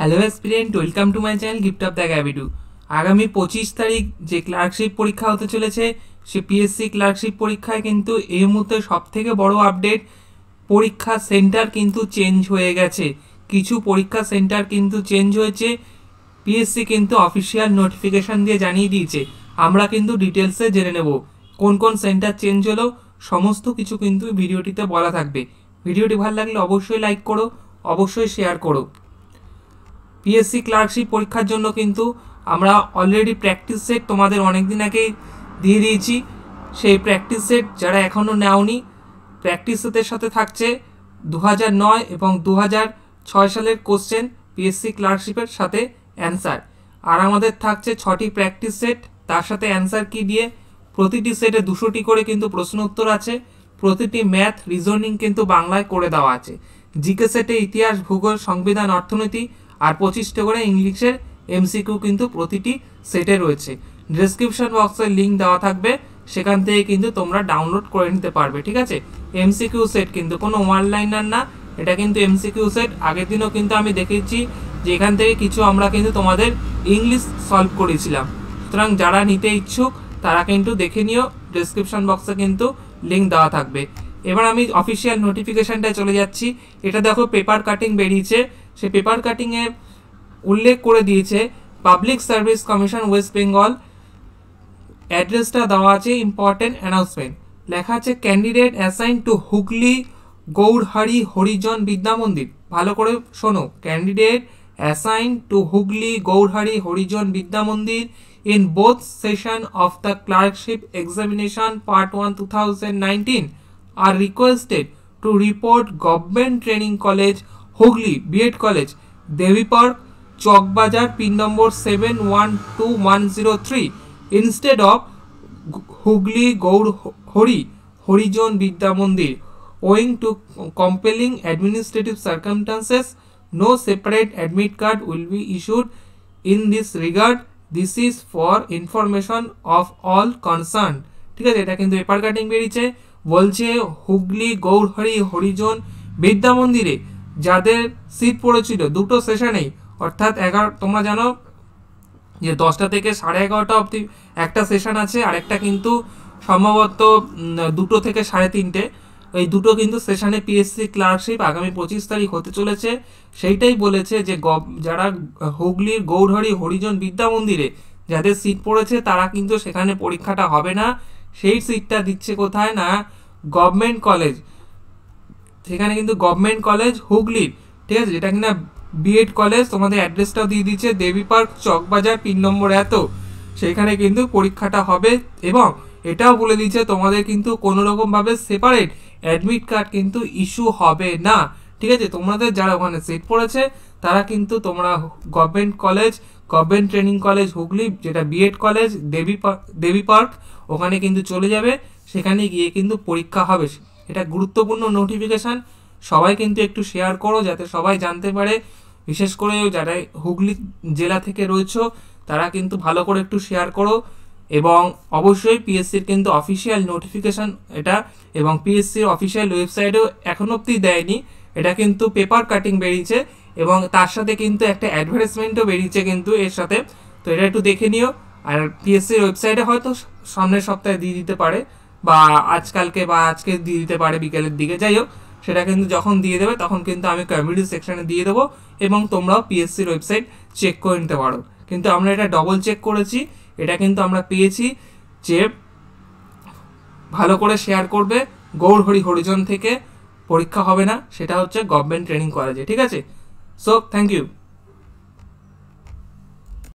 hello student welcome to my channel gift of the গ্যাবিটু আগামী পঁচিশ তারিখ যে ক্লার্কশিপ পরীক্ষা হতে চলেছে সে পিএসসি ক্লার্কশিপ পরীক্ষায় কিন্তু এই মুহূর্তে থেকে বড়ো আপডেট পরীক্ষা সেন্টার কিন্তু চেঞ্জ হয়ে গেছে কিছু পরীক্ষা সেন্টার কিন্তু চেঞ্জ হয়েছে পিএসসি কিন্তু অফিসিয়াল নোটিফিকেশান দিয়ে জানিয়ে দিয়েছে আমরা কিন্তু ডিটেলসে জেনে নেব কোন কোন সেন্টার চেঞ্জ হলো সমস্ত কিছু কিন্তু ভিডিওটিতে বলা থাকবে ভিডিওটি ভালো লাগলে অবশ্যই লাইক করো অবশ্যই শেয়ার করো পিএসসি ক্লার্কশিপ পরীক্ষার জন্য কিন্তু আমরা অলরেডি প্র্যাকটিস সেট তোমাদের অনেক দিন আগেই দিয়ে দিয়েছি সেই প্র্যাকটিস সেট যারা এখনও নেওনি প্র্যাকটিস সেটের সাথে থাকছে দু নয় এবং দু ছয় সালের কোশ্চেন পিএসসি ক্লার্কশিপের সাথে অ্যান্সার আর আমাদের থাকছে ছটি প্র্যাকটিস সেট তার সাথে অ্যান্সার কি দিয়ে প্রতিটি সেটে দুশোটি করে কিন্তু প্রশ্ন উত্তর আছে প্রতিটি ম্যাথ রিজনিং কিন্তু বাংলায় করে দেওয়া আছে জিকে সেটে ইতিহাস ভূগোল সংবিধান অর্থনীতি আর পঁচিশটা করে ইংলিশের এমসিকিউ কিন্তু প্রতিটি সেটে রয়েছে ডিসক্রিপশান বক্সের লিঙ্ক দেওয়া থাকবে সেখান থেকে কিন্তু তোমরা ডাউনলোড করে নিতে পারবে ঠিক আছে এমসিকিউ সেট কিন্তু কোনো ওয়ান লাইনার না এটা কিন্তু এমসিকিউ সেট আগের দিনও কিন্তু আমি দেখেছি যে এখান থেকে কিছু আমরা কিন্তু তোমাদের ইংলিশ সলভ করেছিলাম সুতরাং যারা নিতে ইচ্ছুক তারা কিন্তু দেখে নিও ডিসক্রিপশান বক্সে কিন্তু লিঙ্ক দেওয়া থাকবে এবার আমি অফিসিয়াল নোটিফিকেশানটায় চলে যাচ্ছি এটা দেখো পেপার কাটিং বেরিয়েছে সে পেপার কাটিংয়ে উল্লেখ করে দিয়েছে public service commission West Bengal অ্যাড্রেসটা দেওয়া আছে ইম্পর্টেন্ট অ্যানাউন্সমেন্ট লেখা আছে candidate assign to Hooghly Gourhari Harijan Vidya Mandir ভালো করে শোনো candidate assign to Hooghly Gourhari Harijan Vidya Mandir session of the of examination part one two thousand 2019 আর requested to report government training college Hooghly BEd college Debipur Chakbazar pin number seven one two one zero three instead of Hooghly Gour Hari Harijan Vidya Mandir owing to compelling administrative circumstances no separate admit card will be issued in this regard this is for information of all concern ঠিক আছে এটা কিন্তু এপার cutting বেরিয়েছে বলছে হুগলি গৌরহরি হরিজন বিদ্যা মন্দিরে যাদের সিট পড়েছিল দুটো সেশনেই অর্থাৎ এগারো তোমরা জানো যে দশটা থেকে সাড়ে এগারোটা অবধি একটা সেশন আছে আরেকটা কিন্তু সম্ভবত দুটো থেকে সাড়ে তিনটে এই দুটো কিন্তু সেশনে পিএসসি ক্লার্কশিপ আগামী পঁচিশ তারিখ হতে চলেছে সেইটাই বলেছে যে যারা হুগলির গৌরহরি হরিজন বিদ্যা মন্দিরে যাদের সিট পড়েছে তারা কিন্তু সেখানে পরীক্ষাটা হবে না সেই সিটটা দিচ্ছে কোথায় না গভর্নমেন্ট কলেজ সেখানে কিন্তু গভর্নমেন্ট কলেজ হুগলির ঠিক আছে যেটা কিনা বিএড কলেজ তোমাদের অ্যাড্রেসটাও দিয়ে দিচ্ছে Debi park Chakbazar pin number এত সেখানে কিন্তু পরীক্ষাটা হবে এবং এটাও বলে দিচ্ছে তোমাদের কিন্তু কোনো রকমভাবে সেপারেট অ্যাডমিট কার্ড কিন্তু ইস্যু হবে না ঠিক আছে তোমাদের যারা ওখানে সেট পড়েছে তারা কিন্তু তোমরা government college government training college Hooghly যেটা BEd college Debi Debi park ওখানে কিন্তু চলে যাবে সেখানে গিয়ে কিন্তু পরীক্ষা হবে এটা গুরুত্বপূর্ণ নোটিফিকেশান সবাই কিন্তু একটু শেয়ার করো যাতে সবাই জানতে পারে বিশেষ করে যারা হুগলি জেলা থেকে রয়েছে তারা কিন্তু ভালো করে একটু শেয়ার করো এবং অবশ্যই পিএসসির কিন্তু অফিসিয়াল নোটিফিকেশান এটা এবং পিএসসির অফিসিয়াল ওয়েবসাইটেও এখন অবধি দেয়নি এটা কিন্তু পেপার কাটিং বেরিয়েছে এবং তার সাথে কিন্তু একটা অ্যাডভার্টাইজমেন্টও বেরিয়েছে কিন্তু এর সাথে তো এটা একটু দেখে নিও আর পিএসসির ওয়েবসাইটে হয়তো সামনের সপ্তাহে দিয়ে দিতে পারে বা আজকালকে বা আজকে দিয়ে দিতে পারে বিকেলের দিকে যাই হোক সেটা কিন্তু যখন দিয়ে দেবে তখন কিন্তু আমি কমিউনিটি সেকশানে দিয়ে দেবো এবং তোমরাও পিএসসির ওয়েবসাইট চেক করে নিতে পারো কিন্তু আমরা এটা ডবল চেক করেছি এটা কিন্তু আমরা পেয়েছি যে ভালো করে শেয়ার করবে গৌরহরি হরিজন থেকে পরীক্ষা হবে না সেটা হচ্ছে গভর্নমেন্ট ট্রেনিং কলেজে ঠিক আছে সো থ্যাংক ইউ